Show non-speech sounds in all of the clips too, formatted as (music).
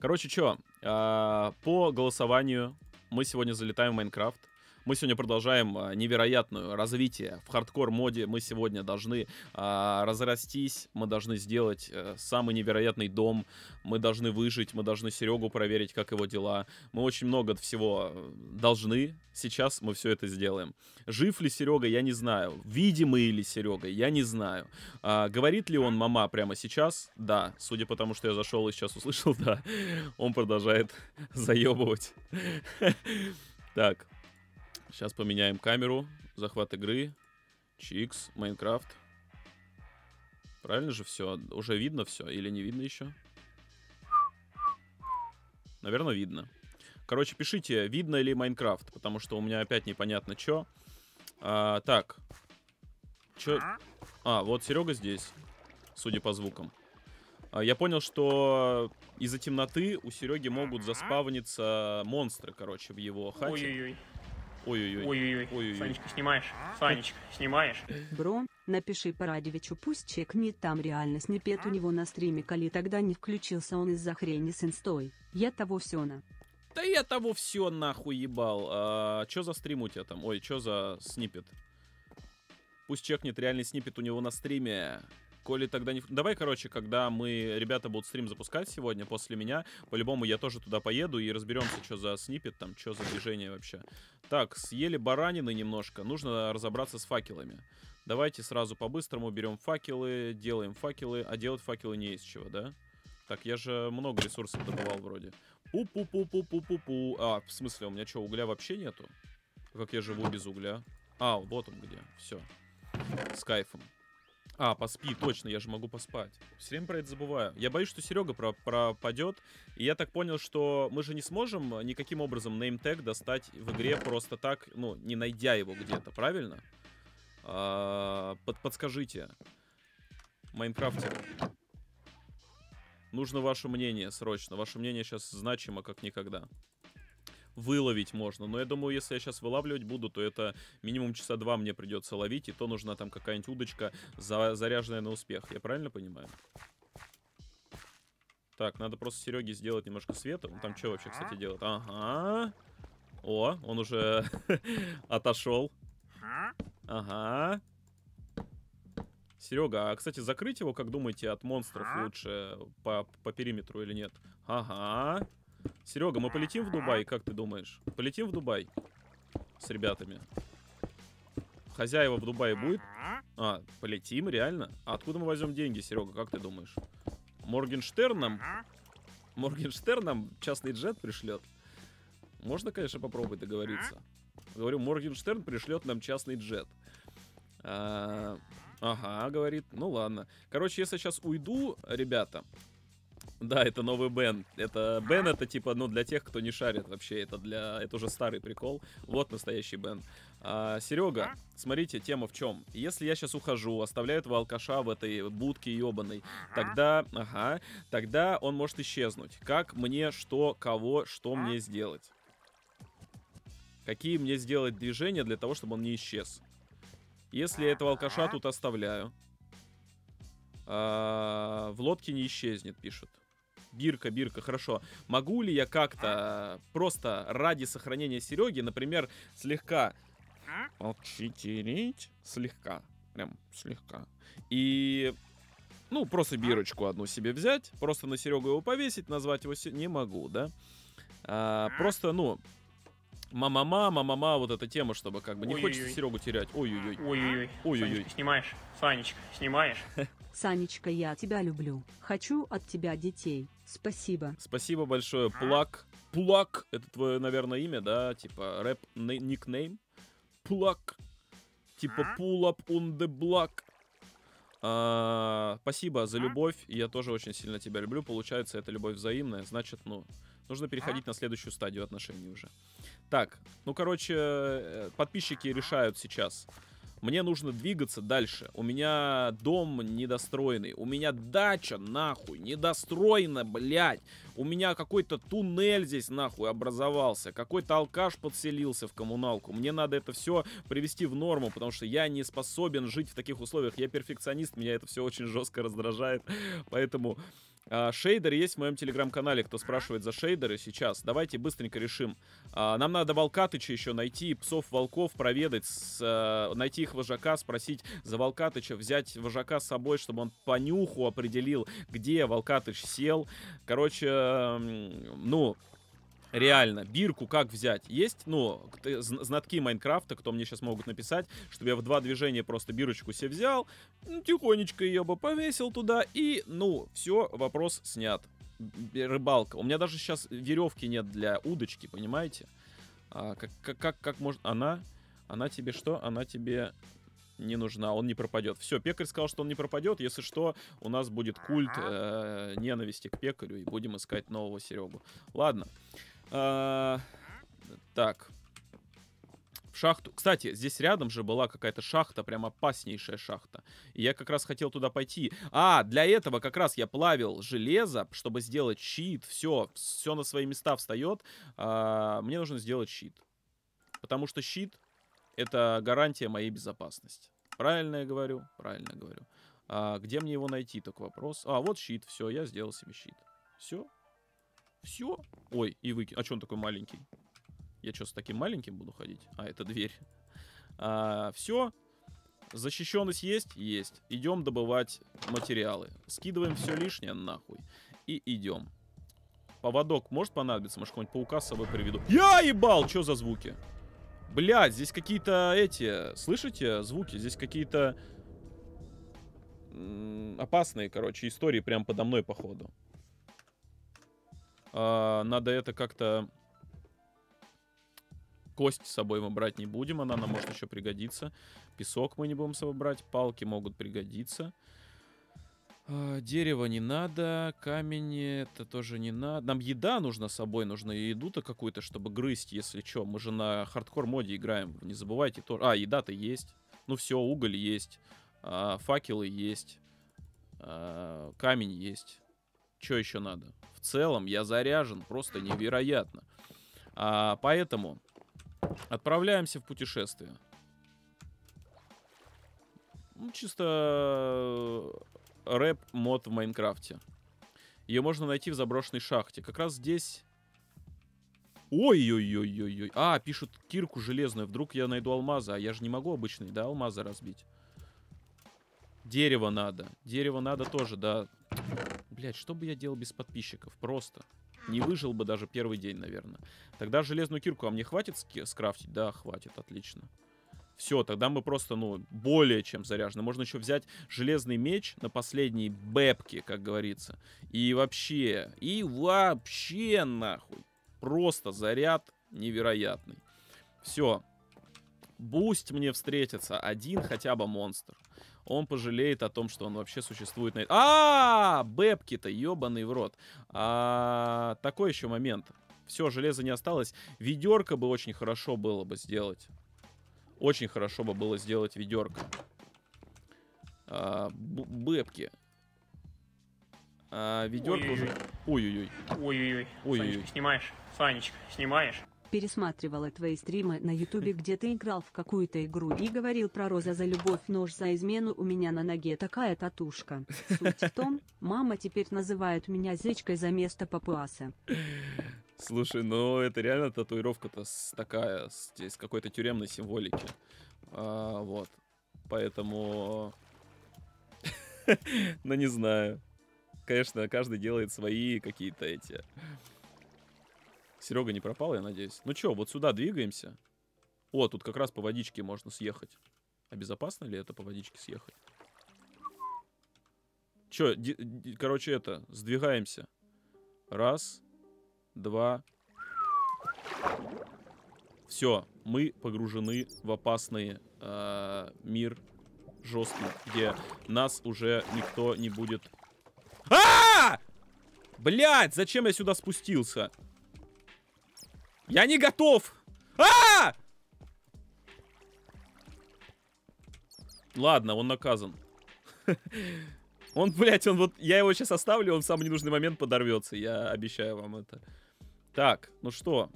Короче, что, а, по голосованию мы сегодня залетаем в Майнкрафт. Мы сегодня продолжаем а, невероятное развитие в хардкор-моде. Мы сегодня должны а, разрастись, мы должны сделать а, самый невероятный дом, мы должны выжить, мы должны Серегу проверить, как его дела. Мы очень много всего э, должны. Сейчас мы все это сделаем. Жив ли Серега, я не знаю. Видимый ли Серега, я не знаю. А, говорит ли он мама прямо сейчас? Да. Судя по тому, что я зашел и сейчас услышал, (laughs) да. Он продолжает (laughs) заебывать. (laughs) Так, Сейчас поменяем камеру. Захват игры. Чикс, Майнкрафт. Правильно же все? Уже видно все или не видно еще? Наверное, видно. Короче, пишите, видно ли Майнкрафт, потому что у меня опять непонятно что. А, так. Чё? А, вот Серега здесь, судя по звукам. А, я понял, что из-за темноты у Сереги могут заспавниться монстры, короче, в его хате. Ой-ой-ой. Ой-ой-ой. Ой-ой-ой. Санечка, снимаешь. Санечка, снимаешь. Бро, напиши Парадевичу, пусть чекнет там реально снипет у него на стриме, коли тогда не включился он из-за хрени с инстой. Я того все на. Да я того все нахуй ебал. А, чё за стрим у тебя там? Ой, чё за снипет? Пусть чекнет реальный снипет у него на стриме коли тогда не... Давай, короче, когда мы, ребята, будут стрим запускать сегодня после меня, по-любому я тоже туда поеду и разберемся, что за снипет там, что за движение вообще. Так, съели баранины немножко, нужно разобраться с факелами. Давайте сразу по-быстрому берем факелы, делаем факелы, а делать факелы не из чего, да? Так, я же много ресурсов добывал вроде. пу пу пу пу пу пу пу А, в смысле, у меня что, угля вообще нету? Как я живу без угля? А, вот он где. Все. С кайфом. А, поспи, точно, я же могу поспать. Все время про это забываю. Я боюсь, что Серега про пропадет. И я так понял, что мы же не сможем никаким образом неймтег достать в игре просто так, ну, не найдя его где-то, правильно? А, под подскажите. Майнкрафтер. Нужно ваше мнение срочно. Ваше мнение сейчас значимо, как никогда выловить можно. Но я думаю, если я сейчас вылавливать буду, то это минимум часа два мне придется ловить, и то нужна там какая-нибудь удочка, за заряженная на успех. Я правильно понимаю? Так, надо просто Сереге сделать немножко света. Он ну, там что вообще, кстати, делает? Ага. О, он уже (laughs) отошел. Ага. Серега, а, кстати, закрыть его, как думаете, от монстров лучше по, по периметру или нет? Ага. Серега, мы полетим в Дубай, как ты думаешь? Полетим в Дубай с ребятами. Хозяева в Дубае будет? А, полетим, реально? А откуда мы возьмем деньги, Серега, как ты думаешь? Моргенштерн нам... частный джет пришлет? Можно, конечно, попробовать договориться. Говорю, Моргенштерн пришлет нам частный джет. А, ага, говорит, ну ладно. Короче, если я сейчас уйду, ребята, да, это новый Бен. Это Бен, это типа, ну, для тех, кто не шарит вообще, это для, это уже старый прикол. Вот настоящий Бен. А, Серега, смотрите, тема в чем? Если я сейчас ухожу, оставляю этого алкаша в этой будке ебаной, тогда, ага, тогда он может исчезнуть. Как мне, что, кого, что мне сделать? Какие мне сделать движения для того, чтобы он не исчез? Если я этого алкаша тут оставляю, а, в лодке не исчезнет, пишут бирка, бирка, хорошо. Могу ли я как-то э, просто ради сохранения Сереги, например, слегка... Отчитерить? Слегка. Прям слегка. И ну, просто бирочку одну себе взять, просто на Серегу его повесить, назвать его не могу, да? А, просто, ну, мама-мама, мама-мама, вот эта тема, чтобы как бы не Ой-ой-ой. хочется Серегу терять. Ой-ой-ой. Ой-ой-ой. Снимаешь, Санечка, снимаешь. Санечка, я тебя люблю. Хочу от тебя детей. Спасибо. Спасибо большое. Плак. Плак. Это твое, наверное, имя, да? Типа рэп никнейм. Плак. Типа pull up on the block. А, спасибо за любовь. Я тоже очень сильно тебя люблю. Получается, это любовь взаимная. Значит, ну, нужно переходить на следующую стадию отношений уже. Так, ну, короче, э, подписчики решают сейчас, мне нужно двигаться дальше. У меня дом недостроенный. У меня дача, нахуй, недостроена, блядь. У меня какой-то туннель здесь, нахуй, образовался. Какой-то алкаш подселился в коммуналку. Мне надо это все привести в норму, потому что я не способен жить в таких условиях. Я перфекционист, меня это все очень жестко раздражает. Поэтому... А, шейдер есть в моем телеграм-канале, кто спрашивает за шейдеры сейчас. Давайте быстренько решим. А, нам надо Волкатыча еще найти, псов-волков проведать, а, найти их вожака, спросить за Волкатыча, взять вожака с собой, чтобы он по нюху определил, где Волкатыч сел. Короче, ну, Реально, бирку как взять? Есть, ну, э, знатки Майнкрафта, кто мне сейчас могут написать, чтобы я в два движения просто бирочку себе взял, ну, тихонечко ее бы повесил туда, и, ну, все, вопрос снят. Рыбалка. У меня даже сейчас веревки нет для удочки, понимаете? А, как, как, как, как можно... Она? Она тебе что? Она тебе не нужна, он не пропадет. Все, пекарь сказал, что он не пропадет. Если что, у нас будет культ э, ненависти к пекарю, и будем искать нового Серегу. Ладно. А, так. В шахту. Кстати, здесь рядом же была какая-то шахта, прям опаснейшая шахта. И я как раз хотел туда пойти. А, для этого как раз я плавил железо, чтобы сделать щит. Все, все на свои места встает. А, мне нужно сделать щит. Потому что щит — это гарантия моей безопасности. Правильно я говорю? Правильно говорю. А, где мне его найти, так вопрос. А, вот щит, все, я сделал себе щит. Все, все. Ой, и выки. А что он такой маленький? Я что, с таким маленьким буду ходить? А, это дверь. (laughs) А, все. Защищенность есть? Есть. Идем добывать материалы. Скидываем все лишнее нахуй. И идем. Поводок может понадобиться? Может, какого-нибудь паука с собой приведу? Я ебал! Что за звуки? Блядь, здесь какие-то эти... Слышите звуки? Здесь какие-то... Опасные, короче, истории прям подо мной, походу. А, надо это как-то... Кость с собой мы брать не будем, она нам может еще пригодиться. Песок мы не будем с собой брать, палки могут пригодиться. А, дерево не надо, камень это тоже не надо. Нам еда нужна с собой, нужно еду-то какую-то, чтобы грызть, если что. Мы же на хардкор-моде играем, не забывайте. То... А, еда-то есть. Ну все, уголь есть, а, факелы есть, камень есть что еще надо? В целом я заряжен просто невероятно. А, поэтому отправляемся в путешествие. Ну, чисто э, рэп-мод в Майнкрафте. Ее можно найти в заброшенной шахте. Как раз здесь... Ой-ой-ой-ой-ой. А, пишут кирку железную. Вдруг я найду алмазы. А я же не могу обычные, да, алмазы разбить. Дерево надо. Дерево надо тоже, да блядь, что бы я делал без подписчиков? Просто. Не выжил бы даже первый день, наверное. Тогда железную кирку, а мне хватит скрафтить? Да, хватит, отлично. Все, тогда мы просто, ну, более чем заряжены. Можно еще взять железный меч на последней бэпке, как говорится. И вообще, и вообще нахуй. Просто заряд невероятный. Все. Пусть мне встретится один хотя бы монстр он пожалеет о том, что он вообще существует на... А, -а, бэбки-то, ебаный в рот. -а такой еще момент. Все, железа не осталось. Ведерко бы очень хорошо было бы сделать. Очень хорошо бы было сделать ведерко. А, бэбки. А, ведерко уже... Ой-ой-ой. Ой-ой-ой. Санечка, снимаешь? Санечка, снимаешь? пересматривала твои стримы на ютубе, где ты играл в какую-то игру и говорил про роза за любовь, нож за измену, у меня на ноге такая татушка. Суть в том, мама теперь называет меня зечкой за место папуаса. Слушай, ну это реально татуировка-то такая, здесь какой-то тюремной символики. А, вот. Поэтому... (laughs) ну не знаю. Конечно, каждый делает свои какие-то эти Серега не пропал, я надеюсь. Ну чё, вот сюда двигаемся. О, тут как раз по водичке можно съехать. А безопасно ли это по водичке съехать? Чё, короче, это, сдвигаемся. Раз, два. Все, мы погружены в опасный э, мир жесткий, где нас уже никто не будет... А! -а, -а! Блять, зачем я сюда спустился? Я не готов. А! -а, -а! Ладно, он наказан. (laughs) Он, блядь, он вот... Я его сейчас оставлю, он в самый ненужный момент подорвется. Я обещаю вам это. Так, ну что?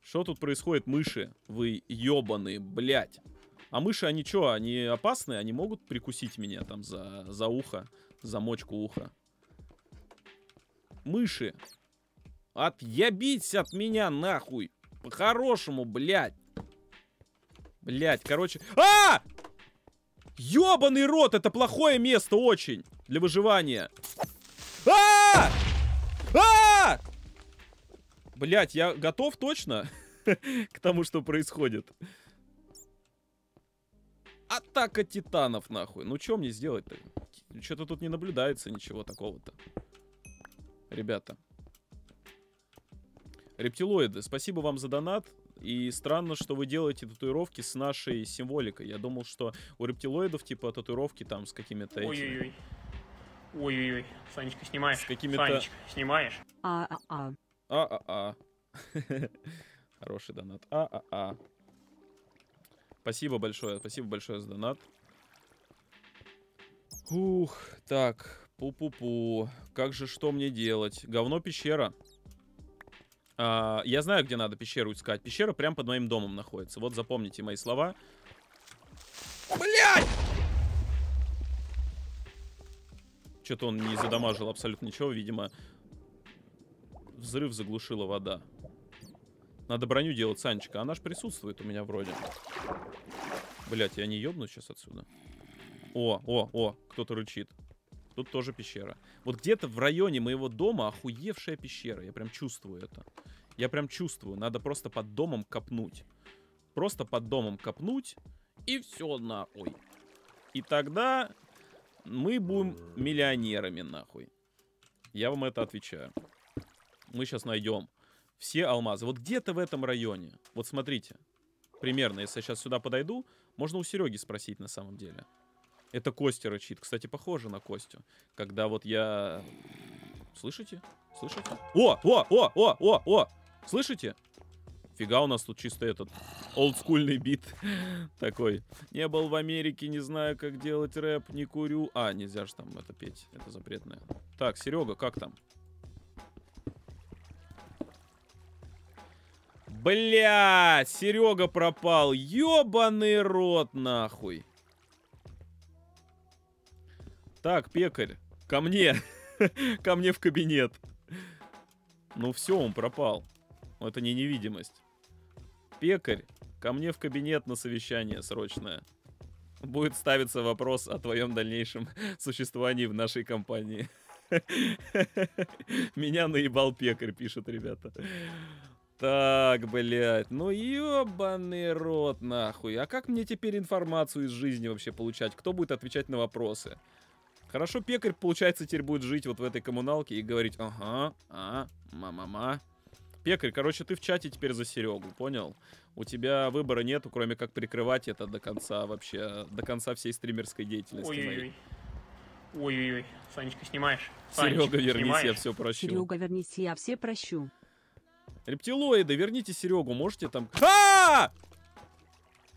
Что тут происходит, мыши? Вы ебаные, блядь. А мыши, они что, они опасные? Они могут прикусить меня там за, за ухо, за мочку уха? Мыши, Отъебись от меня нахуй. По-хорошему, блядь. Блядь, короче... А! Ёбаный рот, это плохое место очень для выживания. А! А! Блять, я готов точно (laughs) к тому, что происходит. Атака титанов, нахуй. Ну, что мне сделать-то? Что-то тут не наблюдается ничего такого-то. Ребята. Рептилоиды, спасибо вам за донат. И странно, что вы делаете татуировки с нашей символикой. Я думал, что у рептилоидов типа татуировки там с какими-то Ой-ой-ой. Ой-ой-ой. Санечка, снимаешь. С какими-то... Санечка, снимаешь. А-а-а. А-а-а. (laughs) Хороший донат. А-а-а. Спасибо большое, спасибо большое за донат. Ух, так, пу-пу-пу. Как же что мне делать? Говно пещера. А, я знаю, где надо пещеру искать. Пещера прям под моим домом находится. Вот запомните мои слова. Блять! Что-то он не задамажил абсолютно ничего, видимо. Взрыв заглушила вода. Надо броню делать, Санечка. Она же присутствует у меня вроде. Блять, я не ебну сейчас отсюда. О, о, о, кто-то рычит. Тут тоже пещера. Вот где-то в районе моего дома охуевшая пещера. Я прям чувствую это. Я прям чувствую, надо просто под домом копнуть. Просто под домом копнуть, и все нахуй. И тогда мы будем миллионерами нахуй. Я вам это отвечаю. Мы сейчас найдем все алмазы. Вот где-то в этом районе. Вот смотрите. Примерно, если я сейчас сюда подойду, можно у Сереги спросить на самом деле. Это Костя рычит. Кстати, похоже на Костю. Когда вот я... Слышите? Слышите? О, о, о, о, о, о! Слышите? Фига у нас тут чисто этот олдскульный бит (laughs) такой. Не был в Америке, не знаю, как делать рэп, не курю. А, нельзя же там это петь, это запретное. Так, Серега, как там? Бля, Серега пропал. Ёбаный рот, нахуй. Так, пекарь, ко мне. (laughs) ко мне в кабинет. Ну все, он пропал это не невидимость. Пекарь, ко мне в кабинет на совещание срочное. Будет ставиться вопрос о твоем дальнейшем (laughs) существовании в нашей компании. (laughs) Меня наебал пекарь, пишет ребята. Так, блядь, ну ебаный рот нахуй. А как мне теперь информацию из жизни вообще получать? Кто будет отвечать на вопросы? Хорошо, пекарь, получается, теперь будет жить вот в этой коммуналке и говорить, ага, а, мама-ма, пекарь. Короче, ты в чате теперь за Серегу, понял? У тебя выбора нету, кроме как прикрывать это до конца вообще, до конца всей стримерской деятельности. Ой-ой-ой. Ой-ой-ой, Санечка, снимаешь. Санечка, Серега, вернись, снимаешь. я все прощу. Серега, вернись, я все прощу. Рептилоиды, верните Серегу, можете там... А!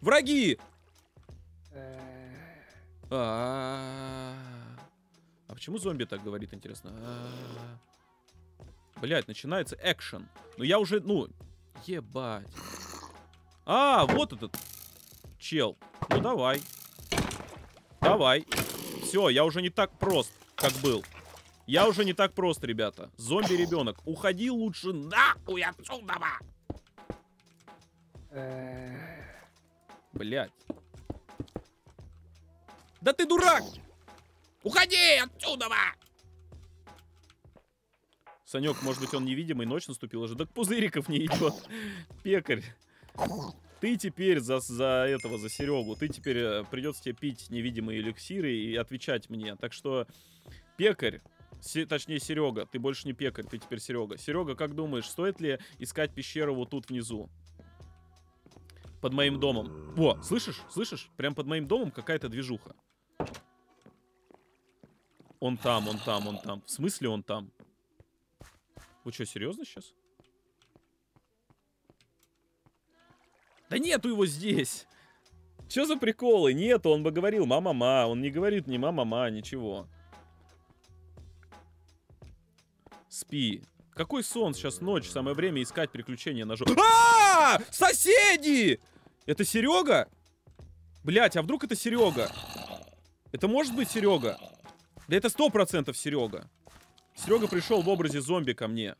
Враги! А, а. а, почему зомби так говорит, интересно? А, Блять, начинается экшен. Но я уже, ну, ебать. А, вот этот чел. Ну, давай. Давай. Все, я уже не так прост, как был. Я уже не так прост, ребята. Зомби-ребенок. Уходи лучше нахуй отсюда! Э. Блять. Да ты дурак! Уходи отсюда! Санек, может быть, он невидимый, ночь наступила же. Так Пузыриков не идет. Пекарь. Ты теперь за, за этого, за Серегу, ты теперь э, придется тебе пить невидимые эликсиры и отвечать мне. Так что, пекарь, се, точнее, Серега, ты больше не пекарь, ты теперь Серега. Серега, как думаешь, стоит ли искать пещеру вот тут внизу? Под моим домом. Во, слышишь, слышишь? Прям под моим домом какая-то движуха. Он там, он там, он там. В смысле он там? Вы что, серьезно сейчас? Да нету его здесь! Что за приколы? Нету, он бы говорил «мама-ма». Он не говорит ни «мама-ма», ничего. Спи. Какой сон? Сейчас ночь, самое время искать приключения на жопу. А, -а, а Соседи! Это Серега? Блять, а вдруг это Серега? Это может быть Серега? Да это сто процентов Серега. Серега пришел в образе зомби ко мне.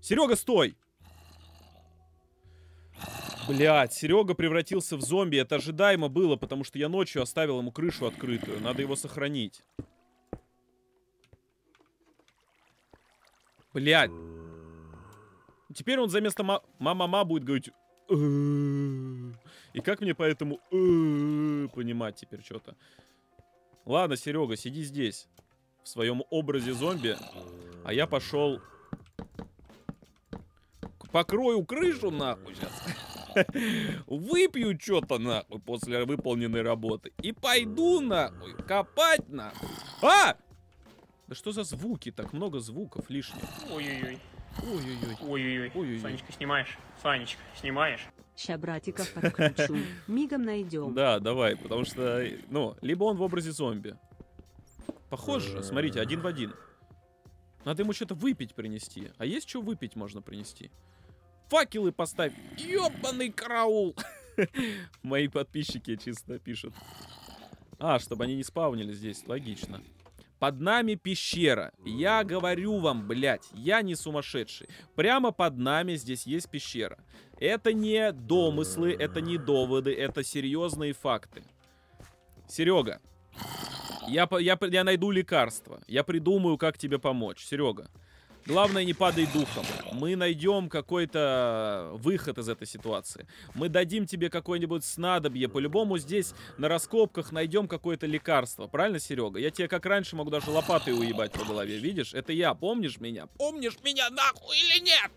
Серега, стой! Блять, Серега превратился в зомби. Это ожидаемо было, потому что я ночью оставил ему крышу открытую. Надо его сохранить. Блять. Теперь он за место мама-мама будет говорить... И как мне поэтому понимать теперь что-то? Ладно, Серега, сиди здесь в своем образе зомби. А я пошел... Покрою крышу нахуй сейчас. (laughs) Выпью что-то нахуй после выполненной работы. И пойду нахуй копать нахуй. А! Да что за звуки? Так много звуков лишних. Ой-ой-ой. Ой-ой-ой. Ой-ой-ой. Санечка, снимаешь. Санечка, снимаешь. Ща братиков подключу. Мигом найдем. Да, давай, потому что, ну, либо он в образе зомби, Похоже, смотрите, один в один. Надо ему что-то выпить принести. А есть что выпить можно принести? Факелы поставь. Ёбаный караул. (laughs) Мои подписчики чисто пишут. А, чтобы они не спавнили здесь. Логично. Под нами пещера. Я говорю вам, блядь, я не сумасшедший. Прямо под нами здесь есть пещера. Это не домыслы, это не доводы, это серьезные факты. Серега, я, я, я найду лекарство. Я придумаю, как тебе помочь. Серега, Главное, не падай духом. Мы найдем какой-то выход из этой ситуации. Мы дадим тебе какое-нибудь снадобье. По-любому здесь на раскопках найдем какое-то лекарство. Правильно, Серега? Я тебе как раньше могу даже лопатой уебать по голове, видишь? Это я. Помнишь меня? Помнишь меня нахуй или нет?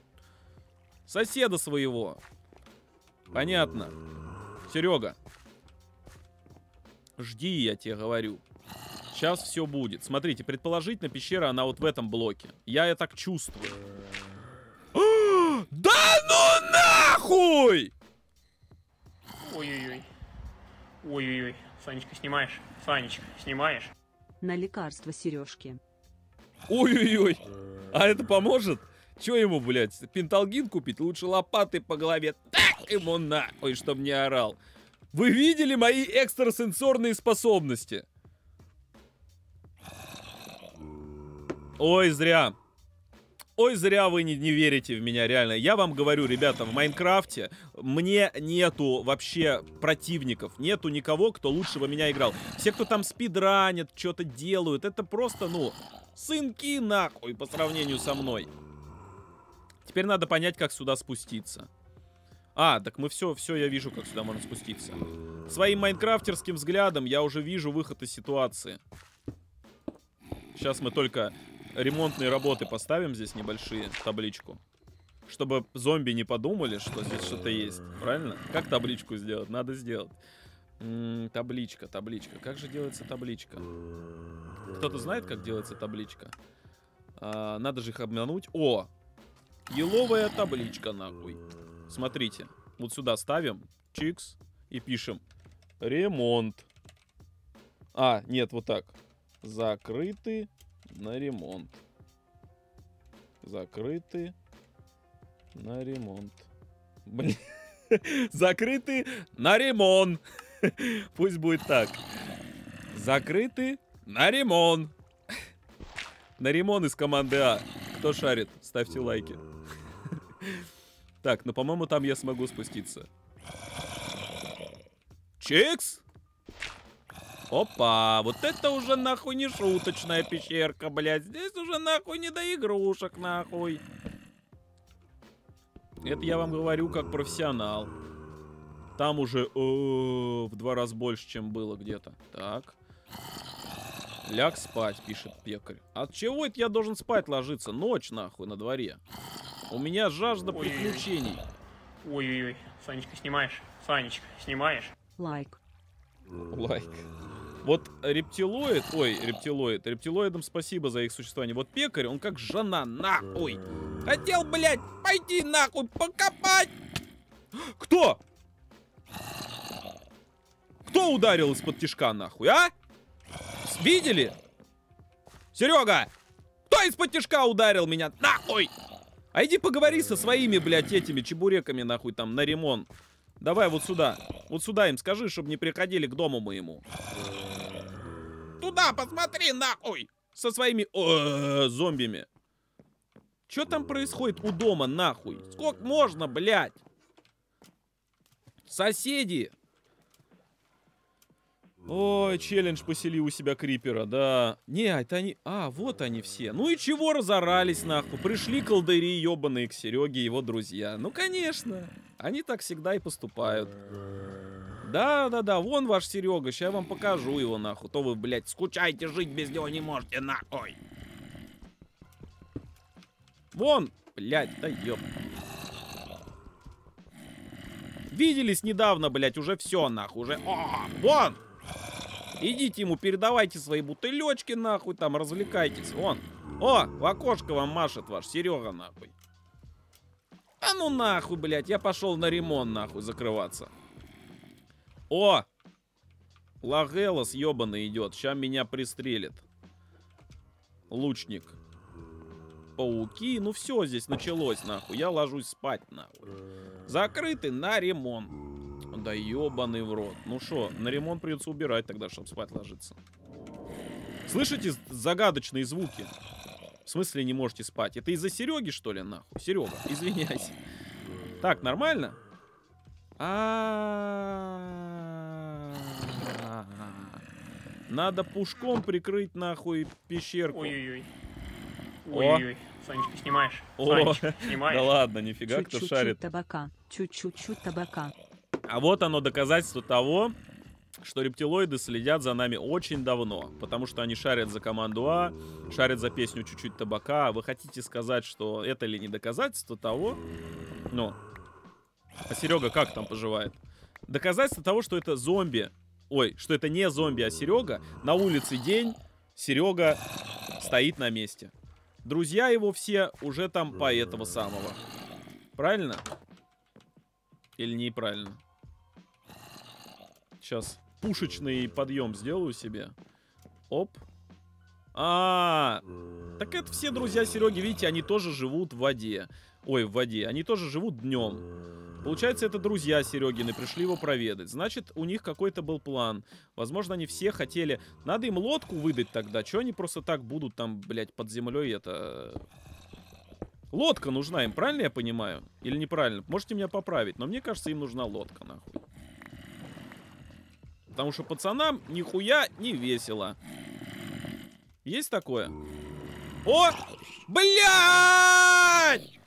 Соседа своего. Понятно. Серега. Жди, я тебе говорю. Сейчас все будет. Смотрите, предположительно, пещера, она вот в этом блоке. Я это так чувствую. (gasps) да ну нахуй! Ой-ой-ой. Ой-ой-ой. Санечка, снимаешь? Санечка, снимаешь? На лекарство сережки. Ой-ой-ой. А это поможет? Че ему, блядь, пенталгин купить? Лучше лопаты по голове. Так ему на! Ой, чтоб не орал. Вы видели мои экстрасенсорные способности? Ой, зря. Ой, зря вы не, не верите в меня, реально. Я вам говорю, ребята, в Майнкрафте мне нету вообще противников. Нету никого, кто лучше лучшего меня играл. Все, кто там спидранят, что-то делают, это просто, ну, сынки нахуй по сравнению со мной. Теперь надо понять, как сюда спуститься. А, так мы все, все, я вижу, как сюда можно спуститься. Своим майнкрафтерским взглядом я уже вижу выход из ситуации. Сейчас мы только ремонтные работы поставим здесь небольшие, табличку. Чтобы зомби не подумали, что здесь что-то есть. Правильно? Как табличку сделать? Надо сделать. табличка, табличка. Как же делается табличка? Кто-то знает, как делается табличка? А, надо же их обмануть. О! Еловая табличка, нахуй. Смотрите. Вот сюда ставим. Чикс. И пишем. Ремонт. А, нет, вот так. Закрыты на ремонт. Закрыты на ремонт. Блин. (laughs) Закрыты на ремонт. (laughs) Пусть будет так. Закрыты на ремонт. (laughs) На ремонт из команды А. Кто шарит, ставьте лайки. Так, ну, по-моему, там я смогу спуститься. Чикс! Опа, вот это уже нахуй не шуточная пещерка, блядь. Здесь уже нахуй не до игрушек, нахуй. Это я вам говорю как профессионал. Там уже о, в два раза больше, чем было где-то. Так. Ляг спать, пишет пекарь. От чего это я должен спать ложиться? Ночь, нахуй, на дворе. У меня жажда Ой -ой -ой. приключений. Ой-ой-ой, Санечка, снимаешь? Санечка, снимаешь? Лайк. Лайк. Вот рептилоид, ой, рептилоид, рептилоидам спасибо за их существование. Вот пекарь, он как жена, нахуй. Хотел, блядь, пойти нахуй покопать. Кто? Кто ударил из-под тишка, нахуй, а? Видели? Серега! Кто из-под тишка ударил меня? Нахуй! А иди поговори со своими, блядь, этими чебуреками, нахуй, там, на ремонт. Давай вот сюда. Вот сюда им скажи, чтобы не приходили к дому моему. А, посмотри, нахуй! Со своими э, зомбими. Что там происходит у дома, нахуй? Сколько можно, блядь? Соседи! Ой, челлендж посели у себя крипера, да. Не, это они... А, вот они все. Ну и чего разорались, нахуй? Пришли колдыри ебаные к Сереге и его друзья. Ну, конечно. Они так всегда и поступают. Да-да-да, вон ваш Серега, сейчас я вам покажу его нахуй. То вы, блядь, скучаете, жить без него не можете, нахуй. Вон, блядь, да ёб. Виделись недавно, блядь, уже все, нахуй, уже... О, вон! Идите ему, передавайте свои бутылечки, нахуй, там, развлекайтесь. Вон. О, в окошко вам машет ваш Серега, нахуй. А ну нахуй, блядь, я пошел на ремонт, нахуй, закрываться. О! Лагелос ебаный идет. Сейчас меня пристрелит. Лучник. Пауки. Ну все здесь началось, нахуй. Я ложусь спать, нахуй. Закрытый на ремонт. Да ебаный в рот. Ну что, на ремонт придется убирать тогда, чтобы спать ложиться. Слышите загадочные звуки? В смысле не можете спать? Это из-за Сереги, что ли, нахуй? Серега, извиняйся. Так, нормально? А, Надо пушком прикрыть нахуй пещерку. Ой-ой-ой. ой ой Санечка, снимаешь. О, (laughs) снимаешь. да ладно, нифига, кто шарит. табака. Чуть-чуть табака. А вот оно доказательство того, что рептилоиды следят за нами очень давно, потому что они шарят за команду А, шарят за песню «Чуть-чуть табака». А вы хотите сказать, что это ли не доказательство того? Ну, а Серега как там поживает? Доказательство того, что это зомби. Ой, что это не зомби, а Серега. На улице день. Серега стоит на месте. Друзья его все уже там по этого самого. Правильно? Или неправильно? Сейчас пушечный подъем сделаю себе. Оп. А, -а, а, так это все друзья Сереги, видите, они тоже живут в воде ой, в воде, они тоже живут днем. Получается, это друзья Серегины, пришли его проведать. Значит, у них какой-то был план. Возможно, они все хотели... Надо им лодку выдать тогда. Чего они просто так будут там, блядь, под землей это... Лодка нужна им, правильно я понимаю? Или неправильно? Можете меня поправить, но мне кажется, им нужна лодка, нахуй. Потому что пацанам нихуя не весело. Есть такое? О! Блядь!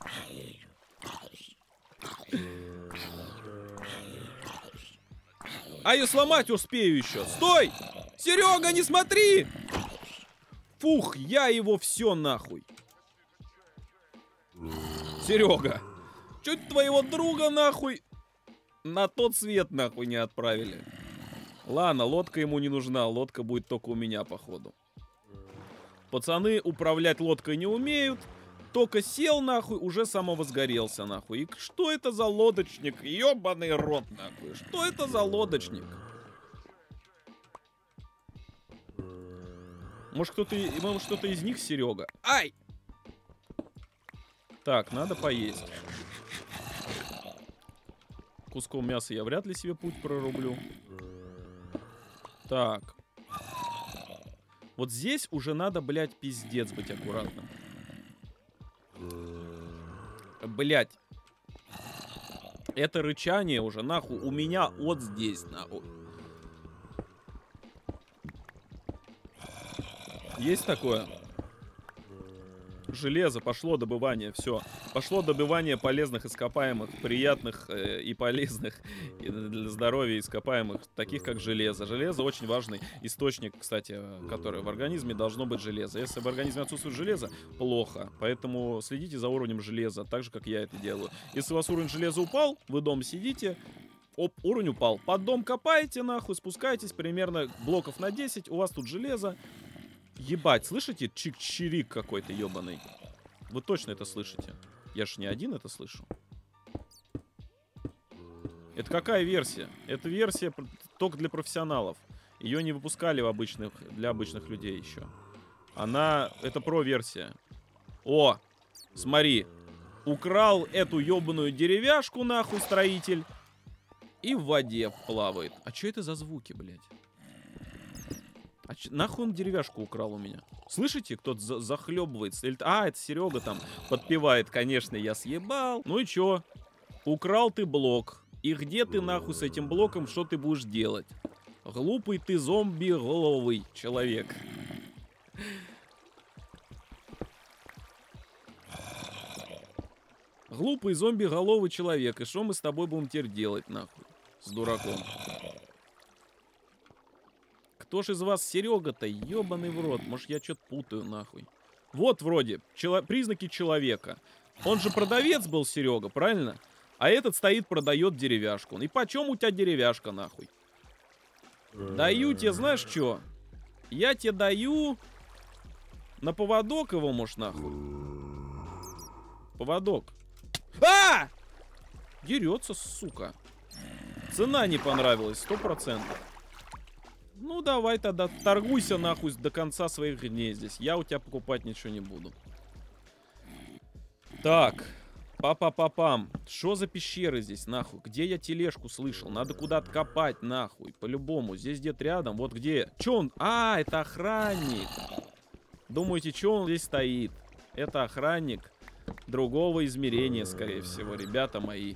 А ее сломать успею еще. Стой! Серега, не смотри! Фух, я его все нахуй. Серега, чуть твоего друга нахуй на тот свет нахуй не отправили. Ладно, лодка ему не нужна, лодка будет только у меня, походу. Пацаны управлять лодкой не умеют, только сел, нахуй, уже самовозгорелся, нахуй. И что это за лодочник? Ёбаный рот, нахуй. Что это за лодочник? Может, кто-то... Может, что-то из них, Серега? Ай! Так, надо поесть. Куском мяса я вряд ли себе путь прорублю. Так. Вот здесь уже надо, блядь, пиздец быть аккуратным. Блять. Это рычание уже, нахуй. У меня вот здесь, нахуй. Есть такое? Железо, пошло добывание, все. Пошло добывание полезных ископаемых, приятных э, и полезных и для здоровья ископаемых, таких как железо. Железо очень важный источник, кстати, который в организме должно быть железо. Если в организме отсутствует железо, плохо. Поэтому следите за уровнем железа, так же, как я это делаю. Если у вас уровень железа упал, вы дома сидите, оп, уровень упал. Под дом копаете, нахуй, спускаетесь примерно блоков на 10, у вас тут железо, Ебать, слышите? Чик-чирик какой-то ебаный. Вы точно это слышите? Я ж не один это слышу. Это какая версия? Это версия только для профессионалов. Ее не выпускали в обычных, для обычных людей еще. Она... Это про-версия. О! Смотри. Украл эту ебаную деревяшку, нахуй, строитель. И в воде плавает. А что это за звуки, блядь? А ч- нахуй он деревяшку украл у меня? Слышите, кто-то за- захлебывается. Или... А, это Серега там подпевает, конечно, я съебал. Ну и чё? Украл ты блок. И где ты нахуй с этим блоком, что ты будешь делать? Глупый ты зомби-головый человек. Глупый зомби-головый человек. И что мы с тобой будем теперь делать, нахуй? С дураком. Кто ж из вас Серега-то? ебаный в рот. Может, я что-то путаю, нахуй. Вот вроде, чело признаки человека. Он же продавец был, Серега, правильно? А этот стоит, продает деревяшку. И почем у тебя деревяшка, нахуй? Даю тебе, знаешь что? Я тебе даю... На поводок его, может, нахуй? Поводок. А! Дерется, сука. Цена не понравилась, сто процентов. Ну давай тогда торгуйся нахуй до конца своих дней здесь. Я у тебя покупать ничего не буду. Так. папа пам. Что за пещеры здесь, нахуй? Где я тележку слышал? Надо куда-то копать, нахуй. По-любому. Здесь где-то рядом. Вот где. Че он? А, это охранник. Думаете, что он здесь стоит? Это охранник другого измерения, скорее всего, ребята мои.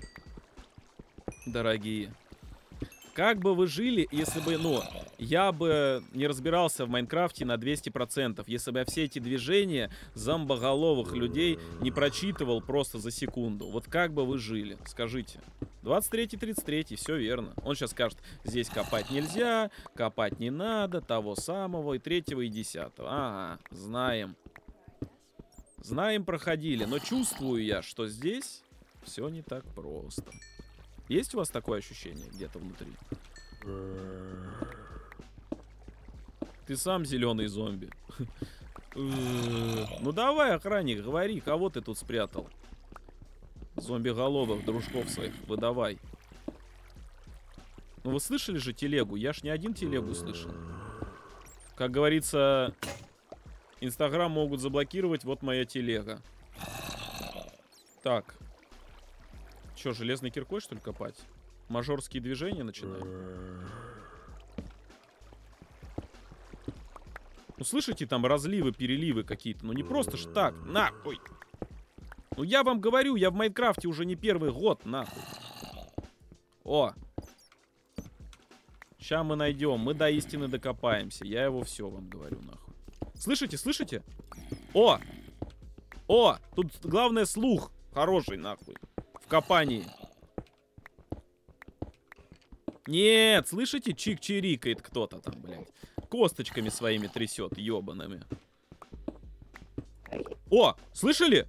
Дорогие. Как бы вы жили, если бы, ну, я бы не разбирался в Майнкрафте на 200%, если бы я все эти движения зомбоголовых людей не прочитывал просто за секунду. Вот как бы вы жили? Скажите. 23-33, все верно. Он сейчас скажет, здесь копать нельзя, копать не надо, того самого, и третьего, и десятого. Ага, знаем. Знаем, проходили, но чувствую я, что здесь все не так просто. Есть у вас такое ощущение где-то внутри? Ты сам зеленый зомби. (laughs) Ну давай, охранник, говори, кого ты тут спрятал? Зомби-головок, дружков своих, выдавай. Ну вы слышали же телегу? Я ж не один телегу слышал. Как говорится, Инстаграм могут заблокировать, вот моя телега. Так, Че, железной киркой, что ли, копать? Мажорские движения начинаем? Ну, слышите, там разливы, переливы какие-то. Ну, не просто ж так. На, ой. Ну, я вам говорю, я в Майнкрафте уже не первый год, нахуй. О. Сейчас мы найдем. Мы до истины докопаемся. Я его все вам говорю, нахуй. Слышите, слышите? О! О! Тут главное слух. Хороший, нахуй копании. Нет, слышите, чик-чирикает кто-то там, блядь. Косточками своими трясет, ебаными. О, слышали?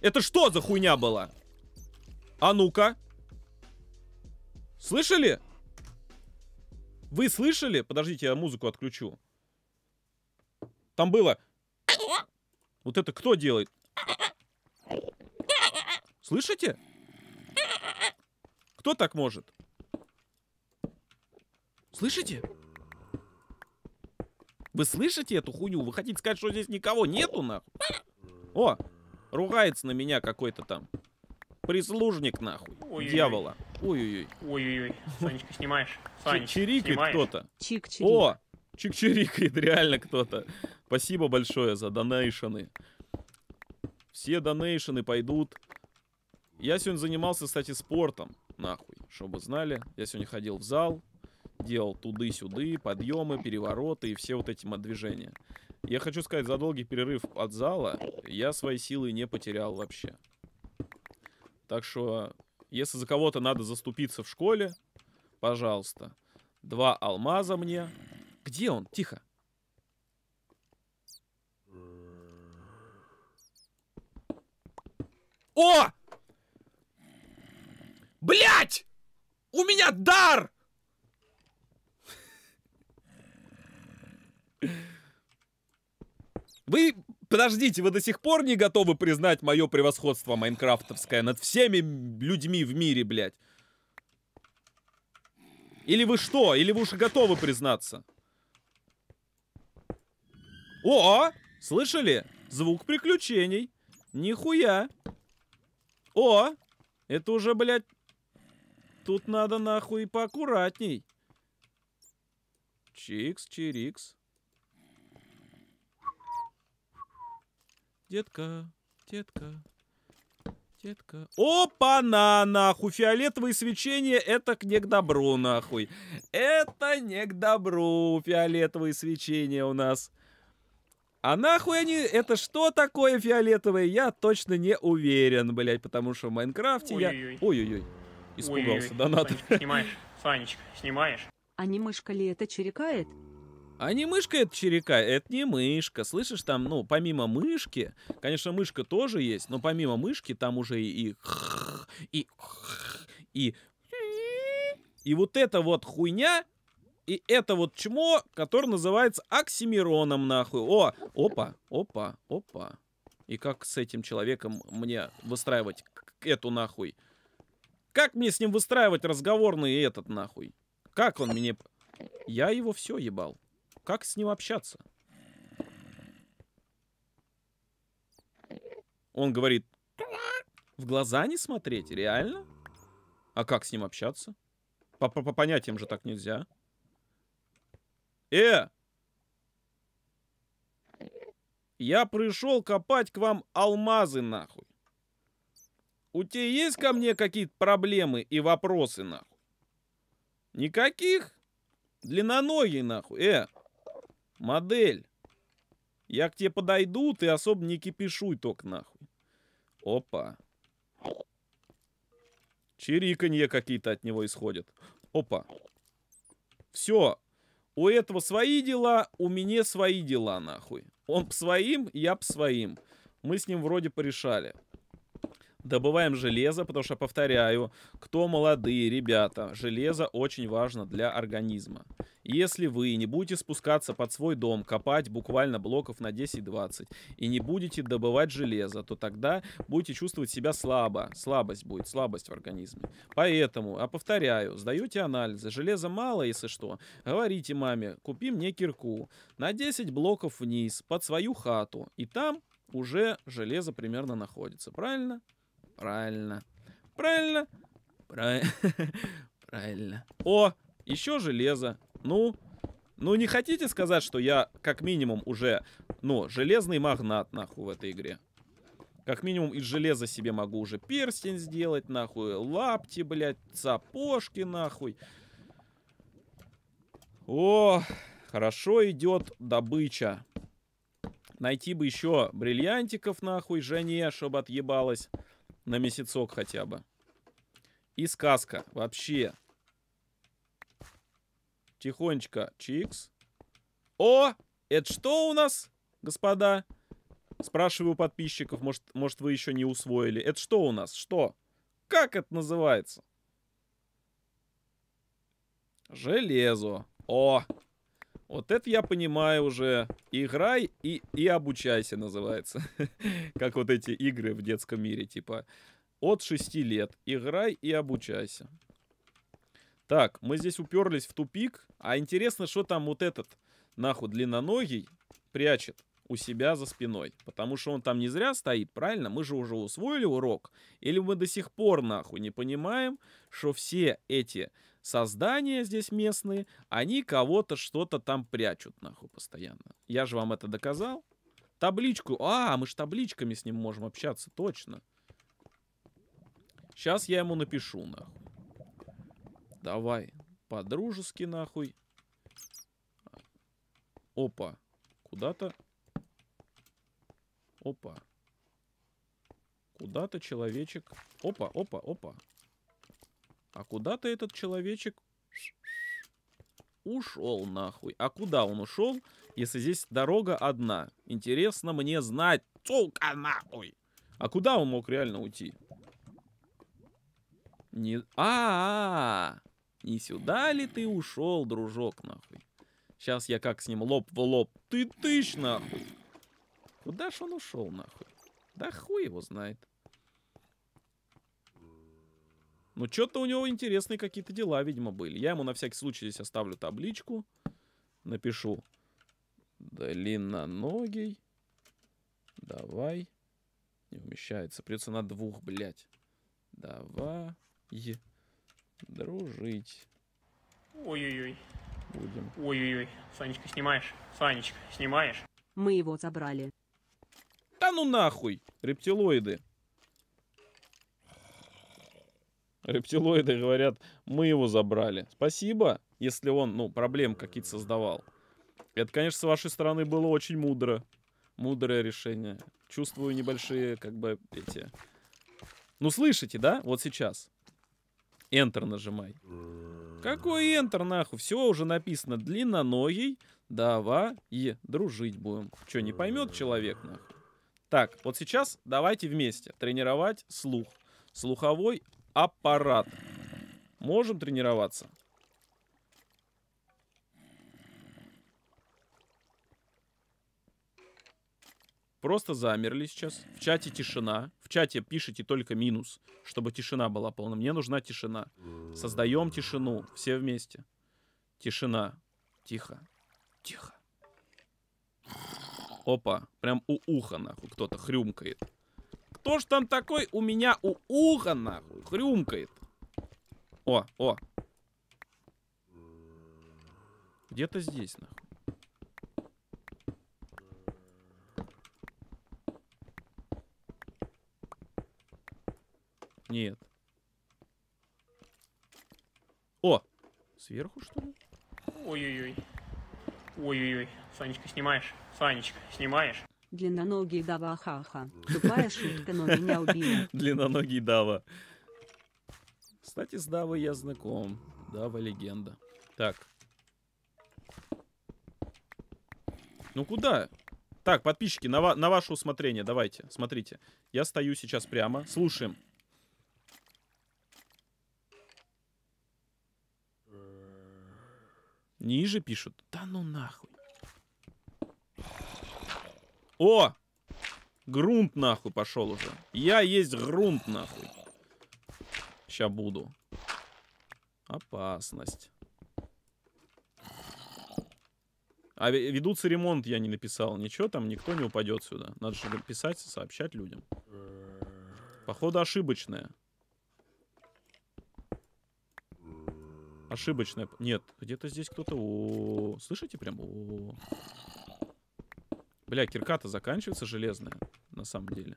Это что за хуйня была? А ну-ка. Слышали? Вы слышали? Подождите, я музыку отключу. Там было... Вот это кто делает? Слышите? Кто так может? Слышите? Вы слышите эту хуйню? Вы хотите сказать, что здесь никого нету, нахуй? О, ругается на меня какой-то там прислужник, нахуй, ой ой дьявола. Ой-ой-ой. Ой-ой-ой, (laughs) Санечка, снимаешь? Санечка, Чирикает кто-то. Чик-чирик. О, чик-чирикает реально кто-то. Спасибо большое за донейшены. Все донейшены пойдут. Я сегодня занимался, кстати, спортом нахуй. Чтобы знали, я сегодня ходил в зал, делал туды-сюды, подъемы, перевороты и все вот эти движения. Я хочу сказать, за долгий перерыв от зала я свои силы не потерял вообще. Так что, если за кого-то надо заступиться в школе, пожалуйста. Два алмаза мне. Где он? Тихо. О! Блять! У меня дар! Вы подождите, вы до сих пор не готовы признать мое превосходство майнкрафтовское над всеми людьми в мире, блядь? Или вы что? Или вы уже готовы признаться? О! А? Слышали? Звук приключений. Нихуя. О! Это уже, блядь, Тут надо нахуй поаккуратней. Чикс, чирикс. Детка, детка, Детка. Опа-на, нахуй. фиолетовое свечение, это не к добру, нахуй. Это не к добру, фиолетовое свечение у нас. А нахуй они... Это что такое фиолетовое? Я точно не уверен, блядь, потому что в Майнкрафте Ой -ой -ой. я... Ой-ой-ой. Испугался Ой, донат. снимаешь. Санечка, снимаешь. А не мышка ли это чирикает? А не мышка это черека, это не мышка. Слышишь, там, ну, помимо мышки, конечно, мышка тоже есть, но помимо мышки там уже и... И... И... И вот эта вот хуйня, и это вот чмо, которое называется оксимироном, нахуй. О, опа, опа, опа. И как с этим человеком мне выстраивать эту нахуй как мне с ним выстраивать разговорный этот нахуй? Как он мне... Я его все ебал. Как с ним общаться? Он говорит, в глаза не смотреть, реально? А как с ним общаться? По, -по, -по понятиям же так нельзя. Э! Я пришел копать к вам алмазы, нахуй у тебя есть ко мне какие-то проблемы и вопросы, нахуй? Никаких? Длинноногий, нахуй, э, модель. Я к тебе подойду, ты особо не кипишуй только, нахуй. Опа. Чириканье какие-то от него исходят. Опа. Все. У этого свои дела, у меня свои дела, нахуй. Он по своим, я по своим. Мы с ним вроде порешали добываем железо, потому что, повторяю, кто молодые ребята, железо очень важно для организма. Если вы не будете спускаться под свой дом, копать буквально блоков на 10-20 и не будете добывать железо, то тогда будете чувствовать себя слабо. Слабость будет, слабость в организме. Поэтому, а повторяю, сдаете анализы, железа мало, если что, говорите маме, купи мне кирку на 10 блоков вниз под свою хату, и там уже железо примерно находится, правильно? Правильно. Правильно. Правильно. (laughs) О, еще железо. Ну, ну не хотите сказать, что я как минимум уже, ну, железный магнат нахуй в этой игре? Как минимум из железа себе могу уже перстень сделать нахуй, лапти, блядь, сапожки нахуй. О, хорошо идет добыча. Найти бы еще бриллиантиков нахуй жене, чтобы отъебалась на месяцок хотя бы. И сказка вообще. Тихонечко. Чикс. О! Это что у нас, господа? Спрашиваю подписчиков, может, может вы еще не усвоили. Это что у нас? Что? Как это называется? Железо. О, вот это я понимаю уже. Играй и, и обучайся, называется. (laughs) Как вот эти игры в детском мире, типа. От 6 лет. Играй и обучайся. Так, мы здесь уперлись в тупик. А интересно, что там вот этот, нахуй, длинноногий прячет у себя за спиной. Потому что он там не зря стоит, правильно? Мы же уже усвоили урок. Или мы до сих пор, нахуй, не понимаем, что все эти создания здесь местные, они кого-то что-то там прячут, нахуй, постоянно. Я же вам это доказал. Табличку. А, мы ж табличками с ним можем общаться, точно. Сейчас я ему напишу, нахуй. Давай, по-дружески, нахуй. Опа, куда-то... Опа. Куда-то человечек... Опа, опа, опа. А куда-то этот человечек ушел нахуй. А куда он ушел, если здесь дорога одна? Интересно мне знать, сука, нахуй. А куда он мог реально уйти? Не... А, -а, а Не сюда ли ты ушел, дружок, нахуй? Сейчас я как с ним лоб в лоб. Ты тыщ, нахуй. Куда ж он ушел, нахуй? Да хуй его знает. Ну что-то у него интересные какие-то дела, видимо, были. Я ему на всякий случай здесь оставлю табличку. Напишу. Длинноногий. Давай. Не умещается. Придется на двух, блядь. Давай. Дружить. Ой-ой-ой. Будем. Ой-ой-ой. Санечка, снимаешь? Санечка, снимаешь? Мы его забрали. Да ну нахуй, рептилоиды. рептилоиды говорят, мы его забрали. Спасибо, если он, ну, проблем какие-то создавал. Это, конечно, с вашей стороны было очень мудро. Мудрое решение. Чувствую небольшие, как бы, эти... Ну, слышите, да? Вот сейчас. Enter нажимай. Какой Enter, нахуй? Все уже написано. Длинноногий. Давай дружить будем. Че, не поймет человек, нахуй? Так, вот сейчас давайте вместе тренировать слух. Слуховой аппарат. Можем тренироваться. Просто замерли сейчас. В чате тишина. В чате пишите только минус, чтобы тишина была полна. Мне нужна тишина. Создаем тишину. Все вместе. Тишина. Тихо. Тихо. Опа. Прям у уха, нахуй, кто-то хрюмкает кто ж там такой у меня у уха, нахуй, хрюмкает? О, о. Где-то здесь, нахуй. Нет. О! Сверху, что ли? Ой-ой-ой. Ой-ой-ой. Санечка, снимаешь? Санечка, снимаешь? Длинноногий Дава Ахаха. Тупая шутка, но меня убила. (laughs) Длинноногий Дава. Кстати, с Давой я знаком. Дава легенда. Так. Ну куда? Так, подписчики, на, ва на ваше усмотрение, давайте, смотрите. Я стою сейчас прямо, слушаем. Ниже пишут. Да ну нахуй. О! Грунт нахуй пошел уже. Я есть грунт нахуй. Сейчас буду. Опасность. А ведутся ремонт я не написал. Ничего там, никто не упадет сюда. Надо же писать, сообщать людям. Походу ошибочная. Ошибочная. Нет, где-то здесь кто-то... Слышите прям? О -о -о. Бля, кирка-то заканчивается железная, на самом деле.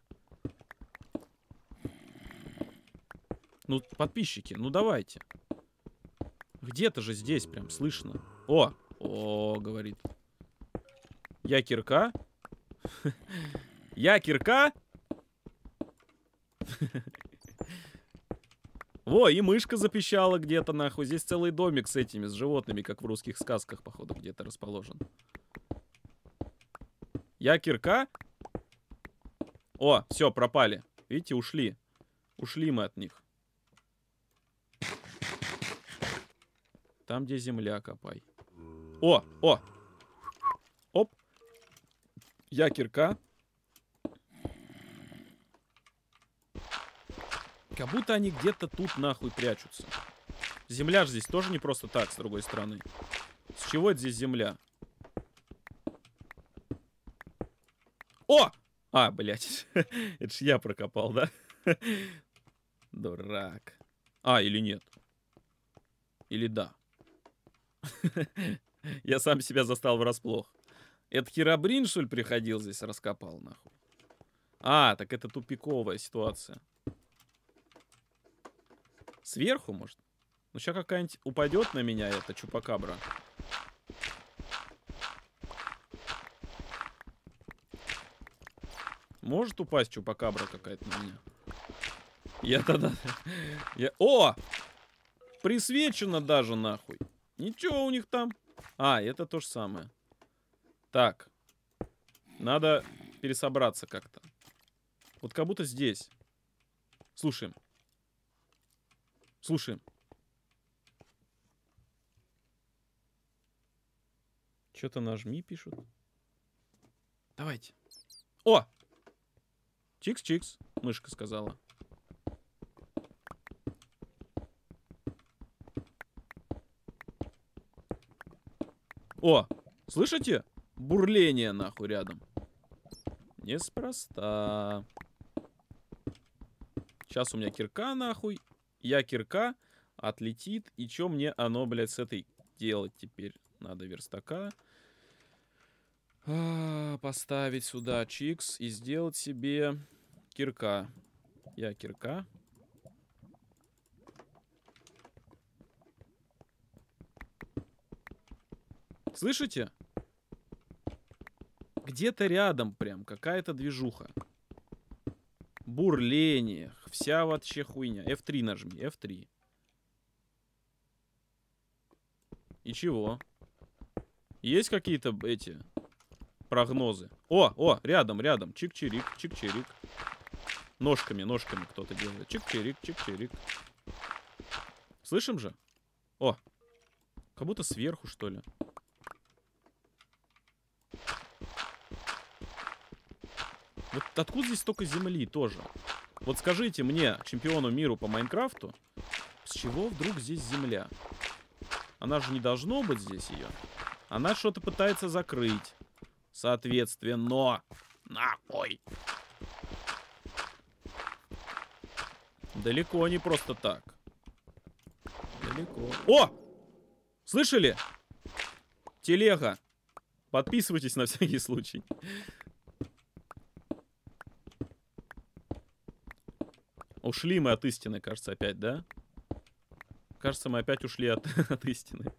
Ну, подписчики, ну давайте. Где-то же здесь прям слышно. О, о, говорит. Я кирка. Я кирка. Во, и мышка запищала где-то, нахуй. Здесь целый домик с этими, с животными, как в русских сказках, походу, где-то расположен. Я кирка. О, все, пропали. Видите, ушли. Ушли мы от них. Там, где земля, копай. О, о. Оп. Я кирка. Как будто они где-то тут нахуй прячутся. Земля же здесь тоже не просто так, с другой стороны. С чего это здесь земля? О! А, блядь. (laughs) Это ж я прокопал, да? (laughs) Дурак. А, или нет? Или да? (laughs) Я сам себя застал врасплох. Это Херабрин, что ли, приходил здесь, раскопал, нахуй? А, так это тупиковая ситуация. Сверху, может? Ну, сейчас какая-нибудь упадет на меня эта чупакабра. Может упасть чупакабра какая-то на меня? Я тогда... (laughs) Я... О! Присвечено даже, нахуй. Ничего у них там. А, это то же самое. Так. Надо пересобраться как-то. Вот как будто здесь. Слушаем. Слушаем. Что-то нажми, пишут. Давайте. О! Чикс-чикс, мышка сказала. О, слышите? Бурление нахуй рядом. Неспроста. Сейчас у меня кирка нахуй. Я кирка. Отлетит. И что мне оно, блядь, с этой делать теперь? Надо верстака. А, поставить сюда чикс и сделать себе Кирка. Я кирка. Слышите? Где-то рядом прям какая-то движуха. Бурление. Вся вообще хуйня. F3 нажми. F3. И чего? Есть какие-то эти прогнозы? О, о, рядом, рядом. Чик-чирик, чик-чирик. Ножками, ножками кто-то делает. Чик-чирик, чик-чирик. Слышим же? О! Как будто сверху, что ли. Вот откуда здесь столько земли тоже? Вот скажите мне, чемпиону миру по Майнкрафту, с чего вдруг здесь земля? Она же не должно быть здесь ее. Она что-то пытается закрыть. Соответственно. Нахуй. далеко не просто так. Далеко. О! Слышали? Телега. Подписывайтесь на всякий случай. Ушли мы от истины, кажется, опять, да? Кажется, мы опять ушли от, (laughs) от истины.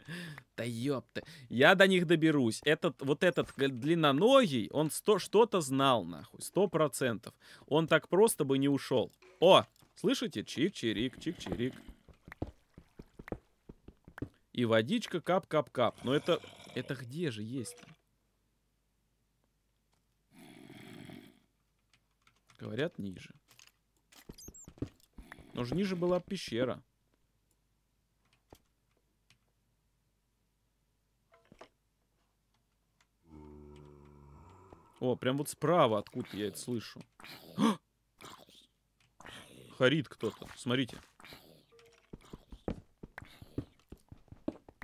Да ёпта. Я до них доберусь. Этот, вот этот длинноногий, он что-то знал, нахуй. Сто процентов. Он так просто бы не ушел. О! Слышите? Чик-чирик, чик-чирик. И водичка кап-кап-кап. Но это... Это где же есть Говорят, ниже. Но же ниже была пещера. О, прям вот справа, откуда я это слышу. А! Харит кто-то. Смотрите.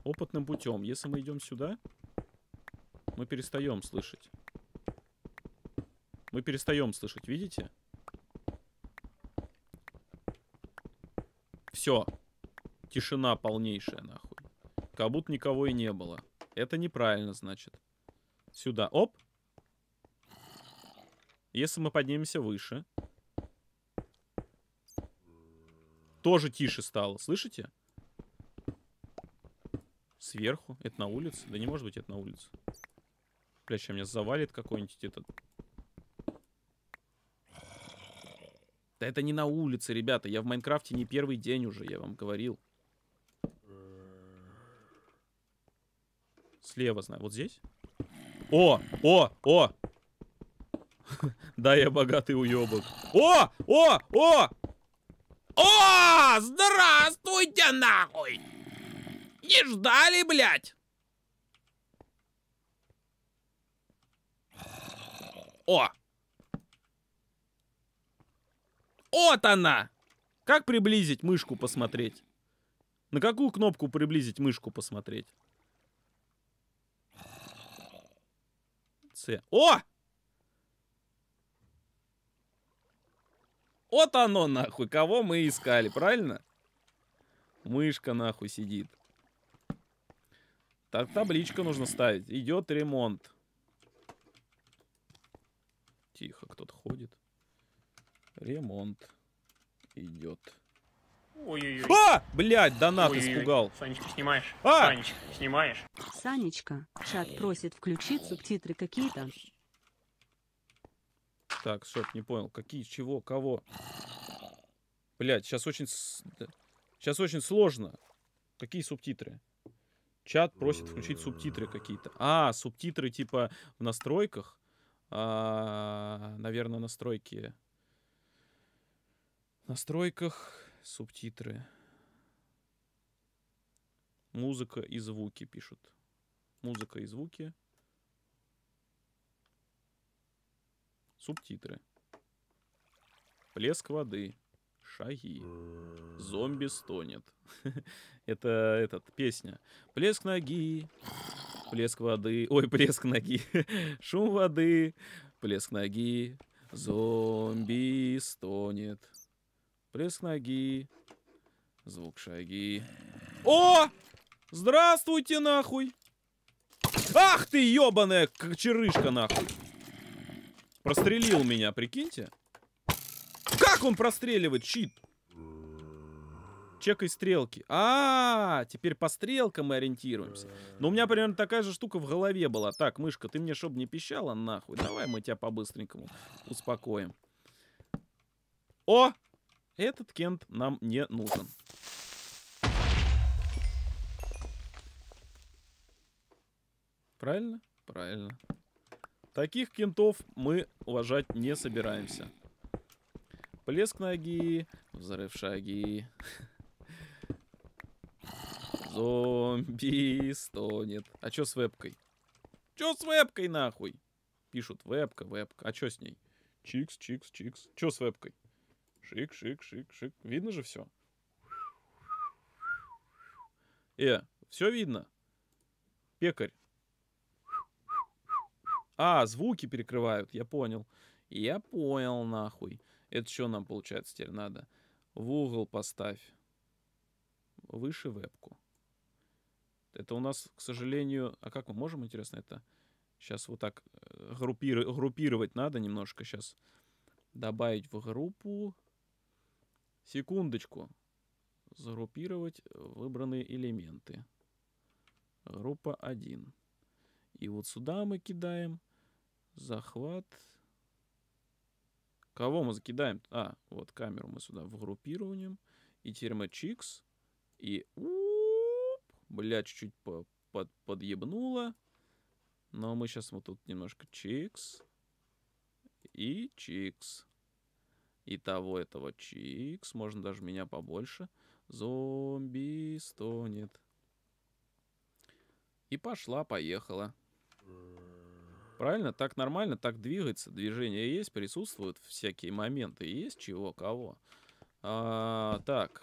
Опытным путем. Если мы идем сюда, мы перестаем слышать. Мы перестаем слышать, видите? Все. Тишина полнейшая, нахуй. Как будто никого и не было. Это неправильно, значит. Сюда. Оп. Если мы поднимемся выше, тоже тише стало, слышите? Сверху? Это на улице? Да не может быть это на улице. Бля, сейчас меня завалит какой-нибудь этот... Да это не на улице, ребята. Я в Майнкрафте не первый день уже, я вам говорил. Слева знаю. Вот здесь? О! О! О! (laughs) Да, я богатый уебок. О! О! О! О, здравствуйте, нахуй! Не ждали, блядь? О! Вот она! Как приблизить мышку посмотреть? На какую кнопку приблизить мышку посмотреть? С. О! Вот оно нахуй, кого мы искали, правильно? Мышка нахуй сидит. Так табличка нужно ставить. Идет ремонт. Тихо, кто-то ходит. Ремонт идет. Ой-ой-ой. А! Блять, донат Ой -ой -ой. испугал. Санечка, снимаешь. А! Санечка, снимаешь. Санечка, чат просит включить субтитры какие-то. Так, стоп, не понял. Какие, чего, кого? Блять, сейчас очень... Сейчас очень сложно. Какие субтитры? Чат просит включить субтитры какие-то. А, субтитры типа в настройках. А, наверное, настройки. В настройках субтитры. Музыка и звуки пишут. Музыка и звуки. Субтитры. Плеск воды. Шаги. Зомби стонет. (laughs) Это этот, песня. Плеск ноги. Плеск воды. Ой, плеск ноги. (laughs) Шум воды. Плеск ноги. Зомби стонет. Плеск ноги. Звук шаги. О! Здравствуйте, нахуй! Ах ты, ёбаная черышка, нахуй! Прострелил меня, прикиньте. Как он простреливает? Чит. Чекай стрелки. А, -а, а, теперь по стрелкам мы ориентируемся. Но у меня примерно такая же штука в голове была. Так, мышка, ты мне чтоб не пищала, нахуй. Давай мы тебя по-быстренькому успокоим. О! Этот кент нам не нужен. Правильно? Правильно. Таких кентов мы уважать не собираемся. Плеск ноги, взрыв шаги. (laughs) Зомби стонет. А чё с вебкой? Чё с вебкой нахуй? Пишут вебка, вебка. А чё с ней? Чикс, чикс, чикс. Чё с вебкой? Шик, шик, шик, шик. Видно же все. Э, все видно. Пекарь. А, звуки перекрывают, я понял. Я понял, нахуй. Это что нам, получается, теперь надо? В угол поставь. Выше вебку. Это у нас, к сожалению... А как мы можем, интересно, это... Сейчас вот так э, группир... группировать надо немножко сейчас. Добавить в группу. Секундочку. Загруппировать выбранные элементы. Группа 1. И вот сюда мы кидаем. Захват. Кого мы закидаем? А, вот камеру мы сюда в группированием. И термочикс. И... Бля, чуть-чуть по под подъебнуло. Но мы сейчас вот тут немножко чикс. И чикс. И того этого чикс. Можно даже меня побольше. Зомби стонет. И пошла, поехала. Правильно? Так нормально, так двигается, движение есть, присутствуют всякие моменты. Есть чего, кого. А, так,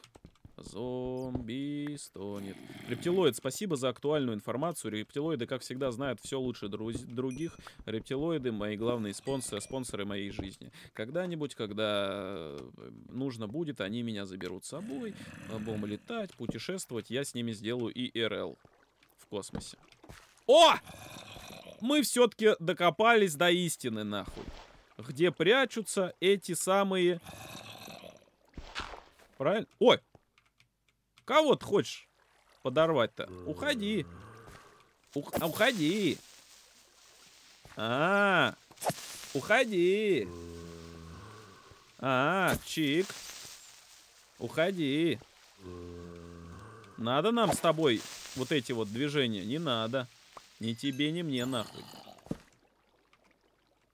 Зомби стонет. Рептилоид, спасибо за актуальную информацию. Рептилоиды, как всегда, знают все лучше друз- других. Рептилоиды — мои главные спонсоры, спонсоры моей жизни. Когда-нибудь, когда э, нужно будет, они меня заберут с собой. будем летать, путешествовать. Я с ними сделаю и ИРЛ в космосе. О! мы все-таки докопались до истины, нахуй. Где прячутся эти самые... Правильно? Ой! Кого ты хочешь подорвать-то? Уходи. Ух... Уходи. А, -а, а, уходи. А, -а чик. Уходи. Надо нам с тобой вот эти вот движения? Не надо. Ни тебе, ни мне нахуй.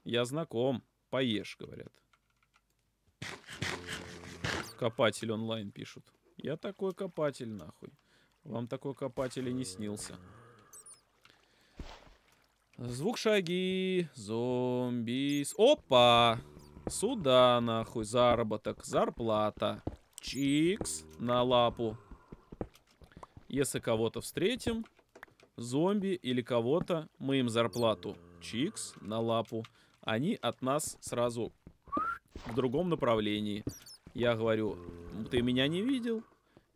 Я знаком. Поешь, говорят. Копатель онлайн пишут. Я такой копатель, нахуй. Вам такой копатель и не снился. Звук шаги. Зомби. Опа! Сюда, нахуй. Заработок. Зарплата. Чикс. На лапу. Если кого-то встретим, зомби или кого-то, мы им зарплату чикс на лапу. Они от нас сразу в другом направлении. Я говорю, ты меня не видел?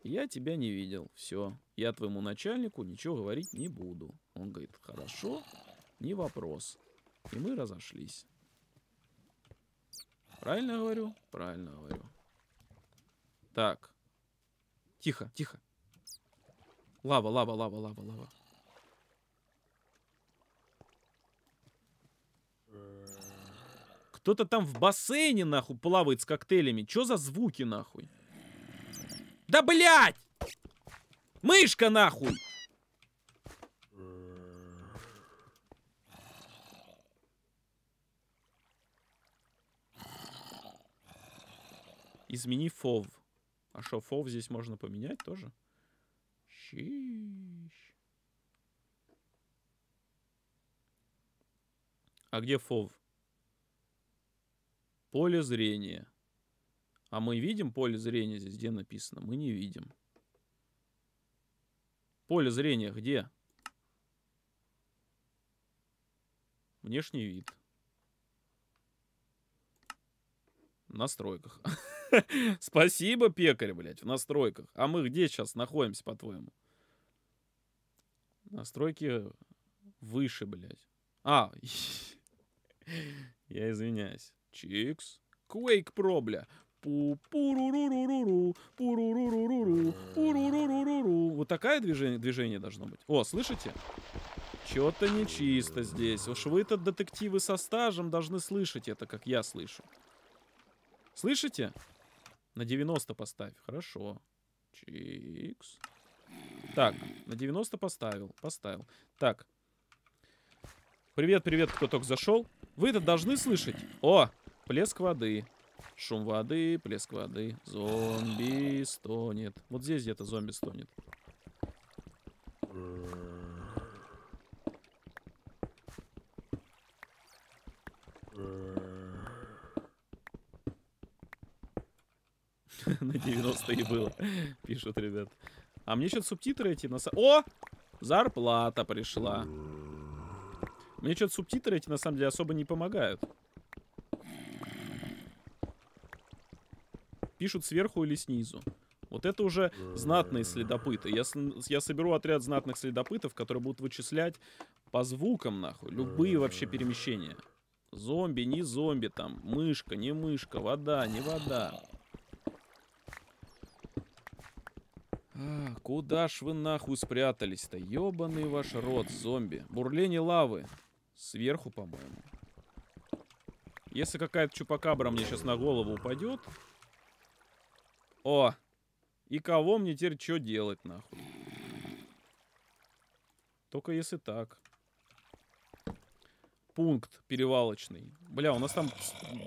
Я тебя не видел. Все. Я твоему начальнику ничего говорить не буду. Он говорит, хорошо, не вопрос. И мы разошлись. Правильно говорю? Правильно говорю. Так. Тихо, тихо. Лава, лава, лава, лава, лава. Кто-то там в бассейне, нахуй, плавает с коктейлями. Чё за звуки, нахуй? Да, блядь! Мышка, нахуй! Измени фов. А что, фов здесь можно поменять тоже? Щищ. А где фов? Поле зрения. А мы видим поле зрения здесь, где написано? Мы не видим. Поле зрения где? Внешний вид. В настройках. (laughs) Спасибо, пекарь, блядь, в настройках. А мы где сейчас находимся, по-твоему? Настройки выше, блядь. А, (laughs) я извиняюсь. Чикс. Квейк Пробля. Пу-пу-ру-ру-ру-ру-ру, пу-ру-ру-ру-ру-ру, пу-ру-ру-ру-ру-ру. Вот такое движение, движение должно быть. О, слышите? Чё-то нечисто здесь. Уж вы-то детективы со стажем должны слышать это, как я слышу. Слышите? На 90 поставь. Хорошо. Чикс. Так, на 90 поставил. Поставил. Так. Привет, привет, кто только зашел. Вы это должны слышать. О, плеск воды. Шум воды, плеск воды. Зомби стонет. Вот здесь где-то зомби стонет. (laughs) На 90 и было, пишут ребят. А мне сейчас субтитры эти на... О! Зарплата пришла. Мне что-то субтитры эти, на самом деле, особо не помогают. Пишут сверху или снизу. Вот это уже знатные следопыты. Я, я соберу отряд знатных следопытов, которые будут вычислять по звукам, нахуй, любые вообще перемещения. Зомби, не зомби, там, мышка, не мышка, вода, не вода. А, куда ж вы нахуй спрятались-то? Ёбаный ваш рот, зомби. Бурление лавы. Сверху, по-моему. Если какая-то чупакабра мне сейчас на голову упадет... О! И кого мне теперь что делать, нахуй? Только если так. Пункт перевалочный. Бля, у нас там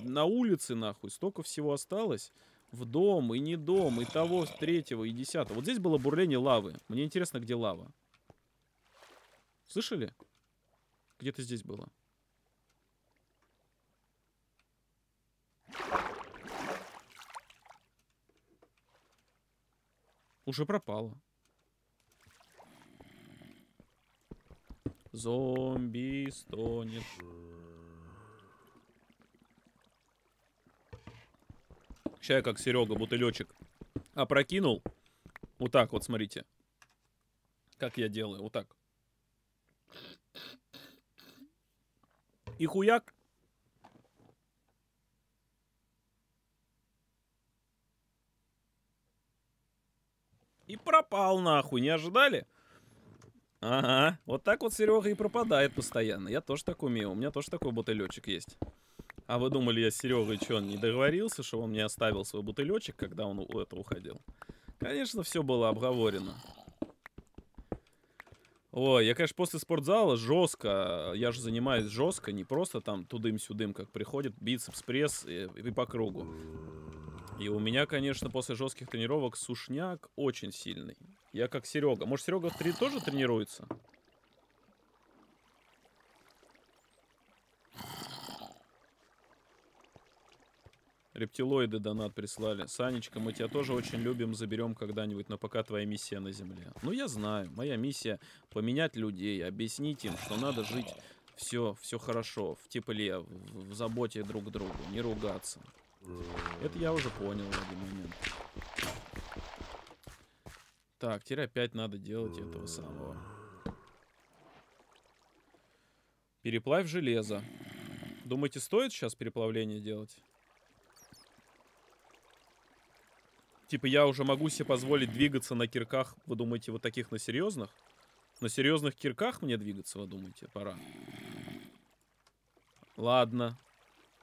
на улице, нахуй, столько всего осталось. В дом, и не дом, и того, третьего, и десятого. Вот здесь было бурление лавы. Мне интересно, где лава. Слышали? Слышали? Где-то здесь было. Уже пропало. Зомби стонет. Сейчас я как Серега бутылечек опрокинул. Вот так вот, смотрите. Как я делаю, вот так. и хуяк. И пропал нахуй, не ожидали? Ага, вот так вот Серега и пропадает постоянно. Я тоже так умею, у меня тоже такой бутылечек есть. А вы думали, я с Серегой что, он не договорился, что он мне оставил свой бутылечек, когда он у этого уходил? Конечно, все было обговорено. Ой, я, конечно, после спортзала жестко, э, я же занимаюсь жестко, не просто там тудым-сюдым, как приходит, бицепс, пресс и, э, и по кругу. И у меня, конечно, после жестких тренировок сушняк очень сильный. Я как Серега. Может, Серега в три тоже тренируется? Рептилоиды донат прислали. Санечка, мы тебя тоже очень любим, заберем когда-нибудь, но пока твоя миссия на земле. Ну, я знаю, моя миссия поменять людей, объяснить им, что надо жить все, все хорошо, в тепле, в, в заботе друг к другу, не ругаться. Это я уже понял, в один момент. Так, теперь опять надо делать этого самого. Переплавь железо. Думаете, стоит сейчас переплавление делать? типа, я уже могу себе позволить двигаться на кирках, вы думаете, вот таких на серьезных? На серьезных кирках мне двигаться, вы думаете, пора? Ладно.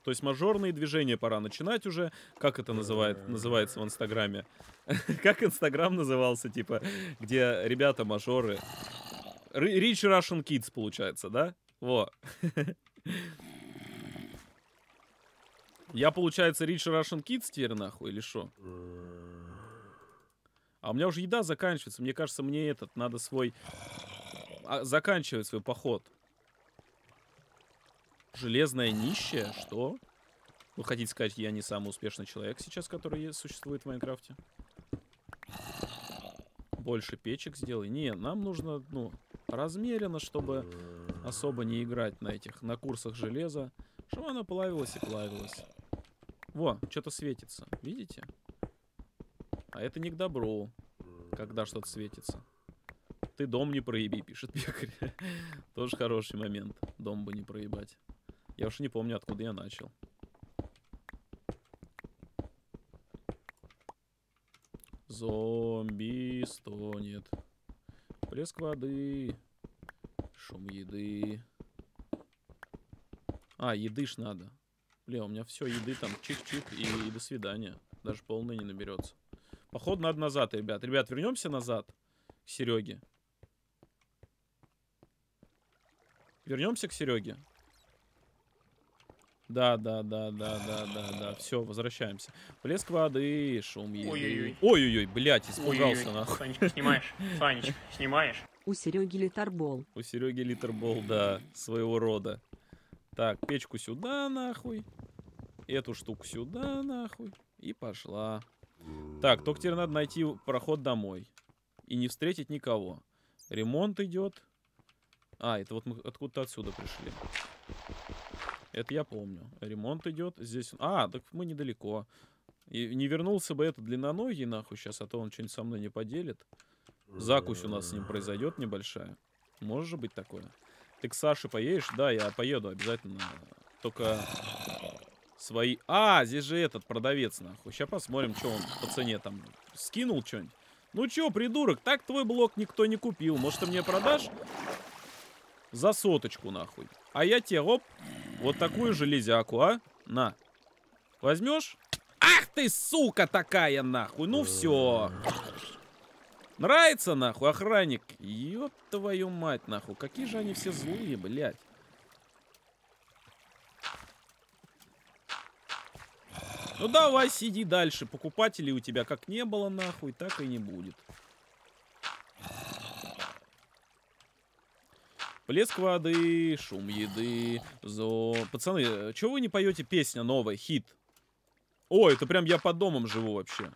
То есть мажорные движения пора начинать уже. Как это называет, называется в Инстаграме? (laughs) как Инстаграм назывался, типа, где ребята мажоры. Rich Russian Kids, получается, да? Во. (laughs) Я, получается, Rich Russian Kids теперь нахуй или что? А у меня уже еда заканчивается. Мне кажется, мне этот надо свой... А, заканчивать свой поход. Железное нищее? Что? Вы хотите сказать, я не самый успешный человек сейчас, который существует в Майнкрафте? Больше печек сделай. Не, нам нужно, ну, размеренно, чтобы особо не играть на этих, на курсах железа. Чтобы оно плавилось и плавилось. Во, что-то светится. Видите? А это не к добру, когда что-то светится. Ты дом не проеби, (laughs) пишет пекарь. Тоже хороший момент. Дом бы не проебать. Я уж не помню, откуда я начал. Зомби стонет. Плеск воды. Шум еды. А, еды ж надо. Бля, у меня все еды там чик чик и, до свидания. Даже полной не наберется. Походу, надо назад, ребят. Ребят, вернемся назад к Сереге. Вернемся к Сереге. Да, да, да, да, да, да, да. Все, возвращаемся. Плеск воды, шум еды. Ой-ой-ой. Ой-ой-ой, блядь, испугался Ой -ой нахуй. Санечка, снимаешь? Санечка, снимаешь? У Сереги литербол. У Сереги литербол, да, своего рода. Так, печку сюда, нахуй. Эту штуку сюда, нахуй. И пошла. Так, только теперь надо найти проход домой. И не встретить никого. Ремонт идет. А, это вот мы откуда-то отсюда пришли. Это я помню. Ремонт идет. Здесь... А, так мы недалеко. И не вернулся бы этот длинноногий нахуй сейчас, а то он что-нибудь со мной не поделит. Закусь у нас с ним произойдет небольшая. Может же быть такое. Ты к Саше поедешь? Да, я поеду обязательно. Только свои... А, здесь же этот продавец, нахуй. Сейчас посмотрим, что он по цене там скинул что-нибудь. Ну чё, придурок, так твой блок никто не купил. Может, ты мне продашь? За соточку, нахуй. А я тебе, оп, вот такую железяку, а? На. Возьмешь? Ах ты, сука такая, нахуй. Ну все. Нравится, нахуй, охранник? Ёб твою мать, нахуй. Какие же они все злые, блядь. Ну давай, сиди дальше. Покупателей у тебя как не было, нахуй, так и не будет. Плеск воды, шум еды, зо... Пацаны, э, чего вы не поете песня новая, хит? О, это прям я под домом живу вообще.